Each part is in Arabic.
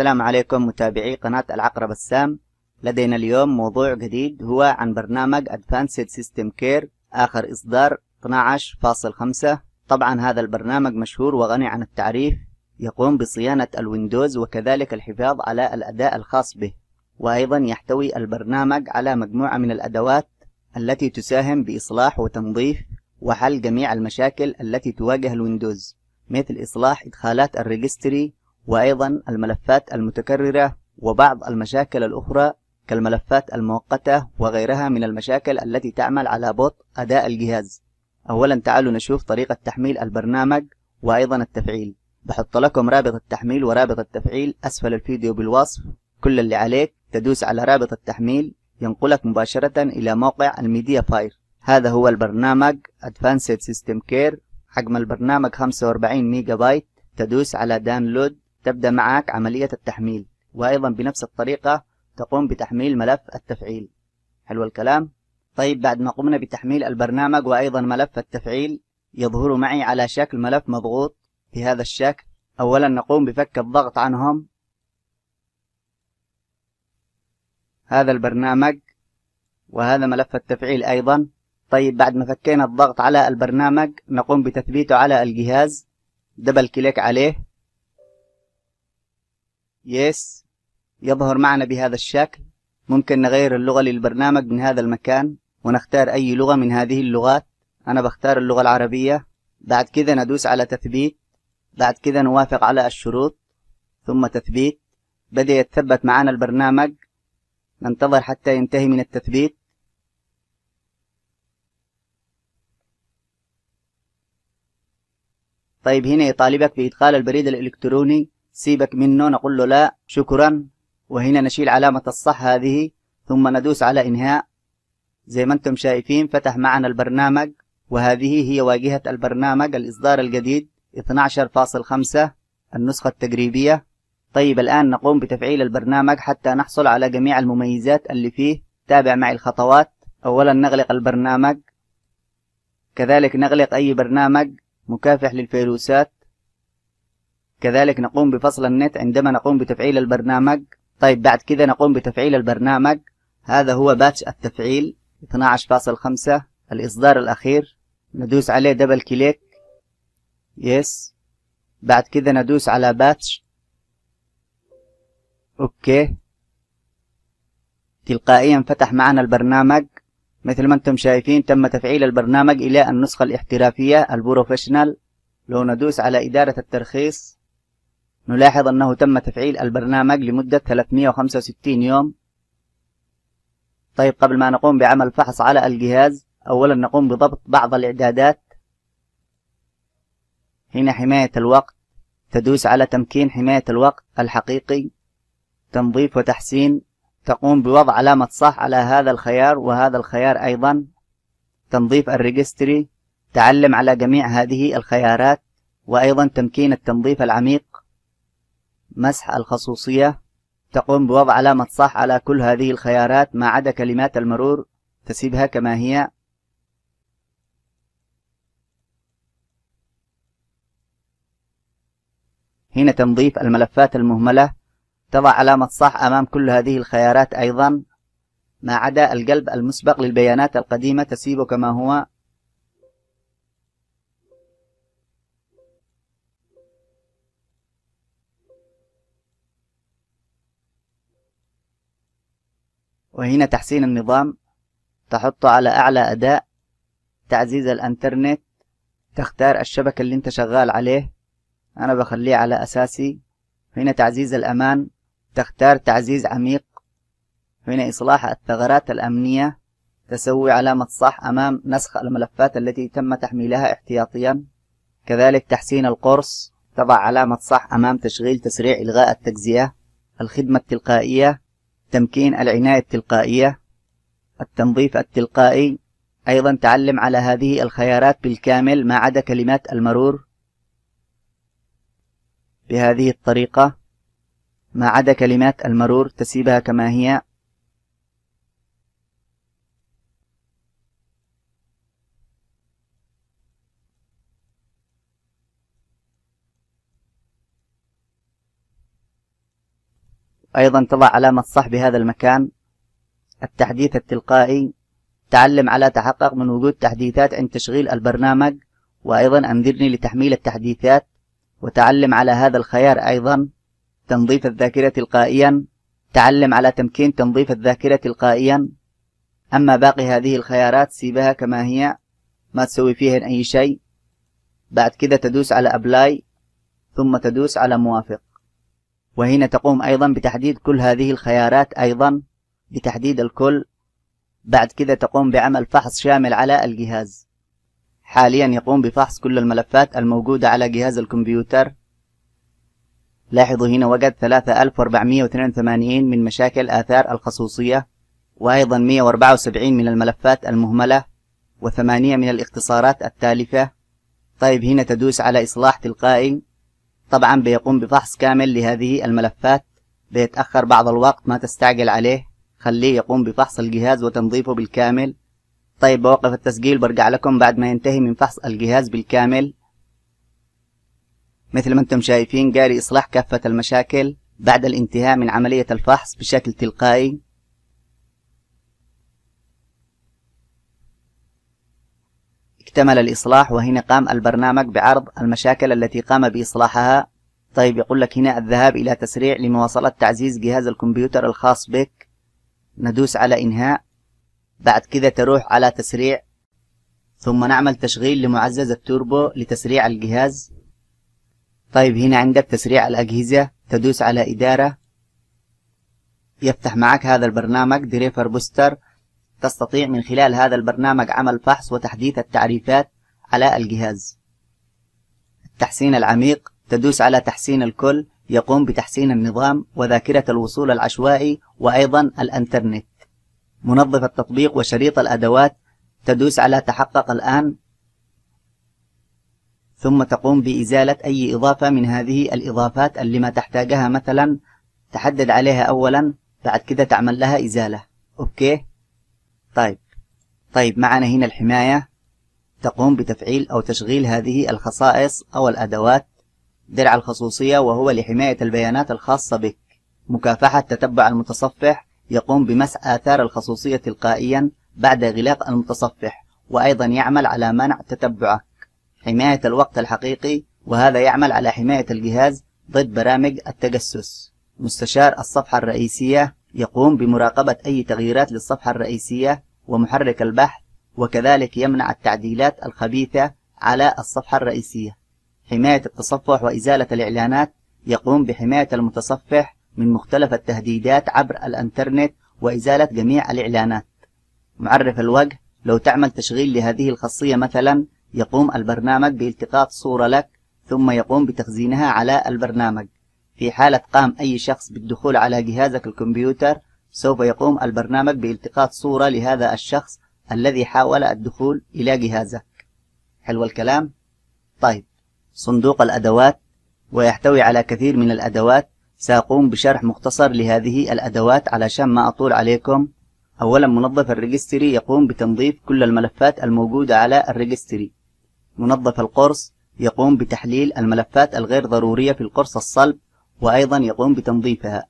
السلام عليكم متابعي قناة العقرب السام لدينا اليوم موضوع جديد هو عن برنامج Advanced System Care آخر إصدار 12.5 طبعا هذا البرنامج مشهور وغني عن التعريف يقوم بصيانة الويندوز وكذلك الحفاظ على الأداء الخاص به وأيضا يحتوي البرنامج على مجموعة من الأدوات التي تساهم بإصلاح وتنظيف وحل جميع المشاكل التي تواجه الويندوز مثل إصلاح إدخالات الريجستري وأيضا الملفات المتكررة وبعض المشاكل الأخرى كالملفات المؤقتة وغيرها من المشاكل التي تعمل على بطء أداء الجهاز أولا تعالوا نشوف طريقة تحميل البرنامج وأيضا التفعيل بحط لكم رابط التحميل ورابط التفعيل أسفل الفيديو بالوصف كل اللي عليك تدوس على رابط التحميل ينقلك مباشرة إلى موقع الميديا فاير هذا هو البرنامج Advanced System Care حجم البرنامج 45 ميجا بايت تدوس على داونلود تبدأ معك عملية التحميل وأيضا بنفس الطريقة تقوم بتحميل ملف التفعيل حلو الكلام طيب بعد ما قمنا بتحميل البرنامج وأيضا ملف التفعيل يظهر معي على شكل ملف مضغوط بهذا الشكل أولا نقوم بفك الضغط عنهم هذا البرنامج وهذا ملف التفعيل أيضا طيب بعد ما فكينا الضغط على البرنامج نقوم بتثبيته على الجهاز دبل كليك عليه يس يظهر معنا بهذا الشكل ممكن نغير اللغة للبرنامج من هذا المكان ونختار أي لغة من هذه اللغات أنا بختار اللغة العربية بعد كذا ندوس على تثبيت بعد كذا نوافق على الشروط ثم تثبيت بدأ يتثبت معنا البرنامج ننتظر حتى ينتهي من التثبيت طيب هنا يطالبك بإدخال البريد الإلكتروني سيبك منه نقول له لا شكرا وهنا نشيل علامة الصح هذه ثم ندوس على إنهاء زي ما أنتم شايفين فتح معنا البرنامج وهذه هي واجهة البرنامج الإصدار الجديد 12.5 النسخة التجريبية طيب الآن نقوم بتفعيل البرنامج حتى نحصل على جميع المميزات اللي فيه تابع معي الخطوات أولا نغلق البرنامج كذلك نغلق أي برنامج مكافح للفيروسات كذلك نقوم بفصل النت عندما نقوم بتفعيل البرنامج طيب بعد كذا نقوم بتفعيل البرنامج هذا هو باتش التفعيل 12.5 الإصدار الأخير ندوس عليه دبل كليك يس بعد كذا ندوس على باتش اوكي تلقائيا فتح معنا البرنامج مثل ما انتم شايفين تم تفعيل البرنامج الى النسخة الاحترافية البروفيشنال لو ندوس على ادارة الترخيص نلاحظ أنه تم تفعيل البرنامج لمدة 365 يوم طيب قبل ما نقوم بعمل فحص على الجهاز أولا نقوم بضبط بعض الإعدادات هنا حماية الوقت تدوس على تمكين حماية الوقت الحقيقي تنظيف وتحسين تقوم بوضع علامة صح على هذا الخيار وهذا الخيار أيضا تنظيف الريجستري تعلم على جميع هذه الخيارات وأيضا تمكين التنظيف العميق مسح الخصوصية تقوم بوضع علامة صح على كل هذه الخيارات ما عدا كلمات المرور تسيبها كما هي هنا تنظيف الملفات المهملة تضع علامة صح أمام كل هذه الخيارات أيضا ما عدا القلب المسبق للبيانات القديمة تسيبه كما هو وهنا تحسين النظام تحطه على أعلى أداء تعزيز الأنترنت تختار الشبكة اللي انت شغال عليه أنا بخليه على أساسي هنا تعزيز الأمان تختار تعزيز عميق هنا إصلاح الثغرات الأمنية تسوي علامة صح أمام نسخ الملفات التي تم تحميلها احتياطيا كذلك تحسين القرص تضع علامة صح أمام تشغيل تسريع إلغاء التجزئة الخدمة التلقائية تمكين العناية التلقائية التنظيف التلقائي أيضا تعلم على هذه الخيارات بالكامل ما عدا كلمات المرور بهذه الطريقة ما عدا كلمات المرور تسيبها كما هي أيضا تضع علامة صح بهذا المكان التحديث التلقائي تعلم على تحقق من وجود تحديثات عند تشغيل البرنامج وأيضا أنذرني لتحميل التحديثات وتعلم على هذا الخيار أيضا تنظيف الذاكرة تلقائيا تعلم على تمكين تنظيف الذاكرة تلقائيا أما باقي هذه الخيارات سيبها كما هي ما تسوي فيها أي شيء بعد كده تدوس على أبلاي ثم تدوس على موافق وهنا تقوم أيضا بتحديد كل هذه الخيارات أيضا بتحديد الكل بعد كذا تقوم بعمل فحص شامل على الجهاز حاليا يقوم بفحص كل الملفات الموجودة على جهاز الكمبيوتر لاحظوا هنا وجد 3482 من مشاكل آثار الخصوصية وأيضا 174 من الملفات المهملة وثمانية من الاختصارات التالفة طيب هنا تدوس على إصلاح تلقائي طبعا بيقوم بفحص كامل لهذه الملفات بيتأخر بعض الوقت ما تستعجل عليه خليه يقوم بفحص الجهاز وتنظيفه بالكامل طيب بوقف التسجيل برجع لكم بعد ما ينتهي من فحص الجهاز بالكامل مثل ما انتم شايفين جاري إصلاح كافة المشاكل بعد الانتهاء من عملية الفحص بشكل تلقائي اكتمل الإصلاح وهنا قام البرنامج بعرض المشاكل التي قام بإصلاحها طيب يقول لك هنا الذهاب إلى تسريع لمواصلة تعزيز جهاز الكمبيوتر الخاص بك ندوس على إنهاء بعد كذا تروح على تسريع ثم نعمل تشغيل لمعزز التوربو لتسريع الجهاز طيب هنا عندك تسريع الأجهزة تدوس على إدارة يفتح معك هذا البرنامج دريفر بوستر تستطيع من خلال هذا البرنامج عمل فحص وتحديث التعريفات على الجهاز التحسين العميق تدوس على تحسين الكل يقوم بتحسين النظام وذاكرة الوصول العشوائي وأيضا الأنترنت منظف التطبيق وشريط الأدوات تدوس على تحقق الآن ثم تقوم بإزالة أي إضافة من هذه الإضافات اللي ما تحتاجها مثلا تحدد عليها أولا بعد كده تعمل لها إزالة أوكي طيب طيب معنا هنا الحماية تقوم بتفعيل أو تشغيل هذه الخصائص أو الأدوات درع الخصوصية وهو لحماية البيانات الخاصة بك مكافحة تتبع المتصفح يقوم بمسح آثار الخصوصية تلقائيا بعد غلاق المتصفح وأيضا يعمل على منع تتبعك حماية الوقت الحقيقي وهذا يعمل على حماية الجهاز ضد برامج التجسس مستشار الصفحة الرئيسية يقوم بمراقبة أي تغييرات للصفحة الرئيسية ومحرك البحث وكذلك يمنع التعديلات الخبيثة على الصفحة الرئيسية حماية التصفح وإزالة الإعلانات يقوم بحماية المتصفح من مختلف التهديدات عبر الانترنت وإزالة جميع الإعلانات معرف الوجه لو تعمل تشغيل لهذه الخاصية مثلا يقوم البرنامج بالتقاط صورة لك ثم يقوم بتخزينها على البرنامج في حالة قام أي شخص بالدخول على جهازك الكمبيوتر سوف يقوم البرنامج بالتقاط صورة لهذا الشخص الذي حاول الدخول إلى جهازك حلو الكلام؟ طيب صندوق الأدوات ويحتوي على كثير من الأدوات سأقوم بشرح مختصر لهذه الأدوات علشان ما أطول عليكم أولا منظف الريجستري يقوم بتنظيف كل الملفات الموجودة على الريجستري منظف القرص يقوم بتحليل الملفات الغير ضرورية في القرص الصلب وأيضا يقوم بتنظيفها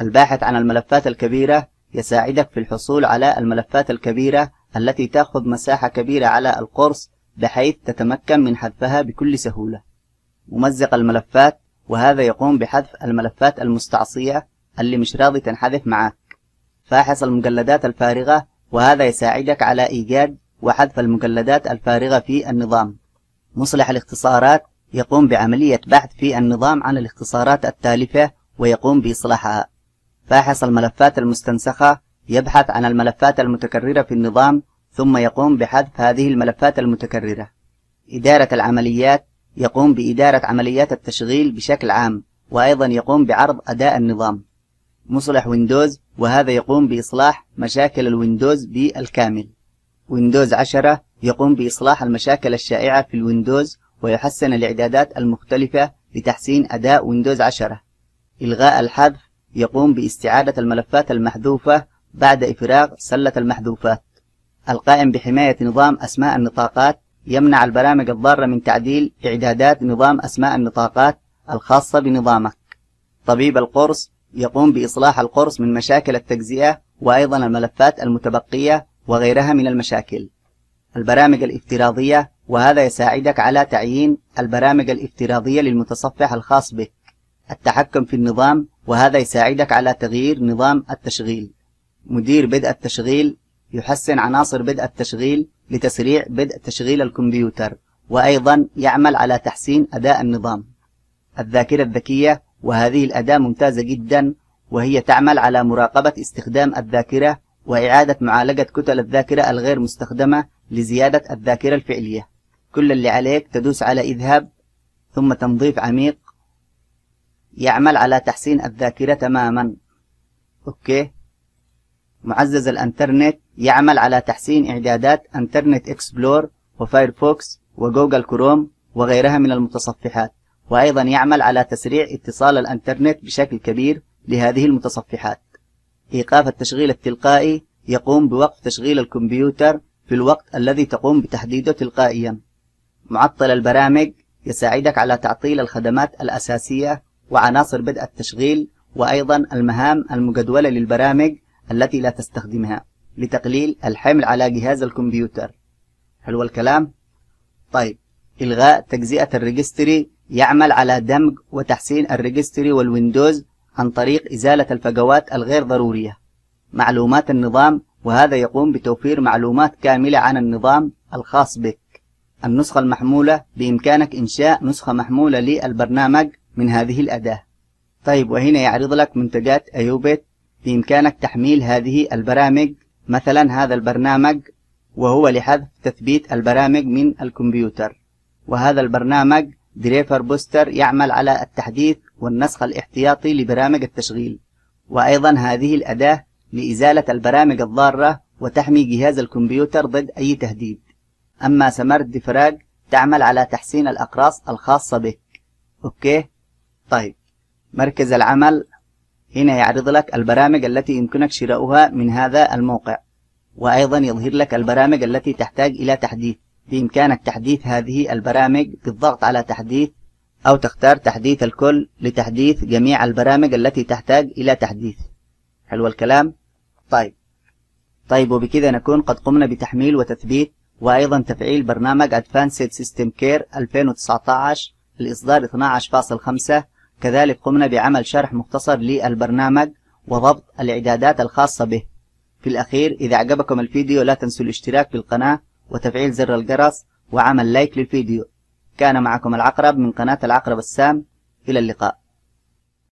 الباحث عن الملفات الكبيرة يساعدك في الحصول على الملفات الكبيرة التي تأخذ مساحة كبيرة على القرص بحيث تتمكن من حذفها بكل سهولة ممزق الملفات وهذا يقوم بحذف الملفات المستعصية اللي مش راضي تنحذف معك فاحص المجلدات الفارغة وهذا يساعدك على إيجاد وحذف المجلدات الفارغة في النظام مصلح الاختصارات يقوم بعملية بحث في النظام عن الاختصارات التالفة ويقوم بإصلاحها. فاحص الملفات المستنسخة يبحث عن الملفات المتكررة في النظام ثم يقوم بحذف هذه الملفات المتكررة. إدارة العمليات يقوم بإدارة عمليات التشغيل بشكل عام وأيضا يقوم بعرض أداء النظام. مصلح ويندوز وهذا يقوم بإصلاح مشاكل الويندوز بالكامل. ويندوز 10 يقوم بإصلاح المشاكل الشائعة في الويندوز ويحسن الإعدادات المختلفة لتحسين أداء ويندوز 10 إلغاء الحذف يقوم باستعادة الملفات المحذوفة بعد إفراغ سلة المحذوفات القائم بحماية نظام أسماء النطاقات يمنع البرامج الضارة من تعديل إعدادات نظام أسماء النطاقات الخاصة بنظامك طبيب القرص يقوم بإصلاح القرص من مشاكل التجزئة وأيضا الملفات المتبقية وغيرها من المشاكل البرامج الافتراضية وهذا يساعدك على تعيين البرامج الافتراضية للمتصفح الخاص بك التحكم في النظام وهذا يساعدك على تغيير نظام التشغيل مدير بدء التشغيل يحسن عناصر بدء التشغيل لتسريع بدء تشغيل الكمبيوتر وأيضا يعمل على تحسين أداء النظام الذاكرة الذكية وهذه الأداة ممتازة جدا وهي تعمل على مراقبة استخدام الذاكرة وإعادة معالجة كتل الذاكرة الغير مستخدمة لزيادة الذاكرة الفعلية كل اللي عليك تدوس على إذهاب ثم تنظيف عميق يعمل على تحسين الذاكرة تماما أوكي معزز الانترنت يعمل على تحسين إعدادات انترنت اكسبلور وفايرفوكس وجوجل كروم وغيرها من المتصفحات وأيضا يعمل على تسريع اتصال الانترنت بشكل كبير لهذه المتصفحات إيقاف التشغيل التلقائي يقوم بوقف تشغيل الكمبيوتر في الوقت الذي تقوم بتحديده تلقائيا معطل البرامج يساعدك على تعطيل الخدمات الأساسية وعناصر بدء التشغيل وأيضا المهام المجدولة للبرامج التي لا تستخدمها لتقليل الحمل على جهاز الكمبيوتر حلو الكلام؟ طيب إلغاء تجزئة الريجستري يعمل على دمج وتحسين الريجستري والويندوز عن طريق إزالة الفجوات الغير ضرورية معلومات النظام وهذا يقوم بتوفير معلومات كاملة عن النظام الخاص بك النسخة المحمولة بإمكانك إنشاء نسخة محمولة للبرنامج من هذه الأداة طيب وهنا يعرض لك منتجات أيوبيت بإمكانك تحميل هذه البرامج مثلا هذا البرنامج وهو لحذف تثبيت البرامج من الكمبيوتر وهذا البرنامج دريفر بوستر يعمل على التحديث والنسخ الاحتياطي لبرامج التشغيل وأيضا هذه الأداة لإزالة البرامج الضارة وتحمي جهاز الكمبيوتر ضد أي تهديد أما سمارة ديفراج تعمل على تحسين الأقراص الخاصة بك أوكي طيب مركز العمل هنا يعرض لك البرامج التي يمكنك شراؤها من هذا الموقع وأيضا يظهر لك البرامج التي تحتاج إلى تحديث بإمكانك تحديث هذه البرامج بالضغط على تحديث أو تختار تحديث الكل لتحديث جميع البرامج التي تحتاج إلى تحديث حلو الكلام؟ طيب طيب وبكذا نكون قد قمنا بتحميل وتثبيت وأيضا تفعيل برنامج Advanced System Care 2019 الإصدار 12.5 كذلك قمنا بعمل شرح مختصر للبرنامج وضبط الإعدادات الخاصة به في الأخير إذا أعجبكم الفيديو لا تنسوا الاشتراك في القناة وتفعيل زر الجرس وعمل لايك للفيديو كان معكم العقرب من قناة العقرب السام إلى اللقاء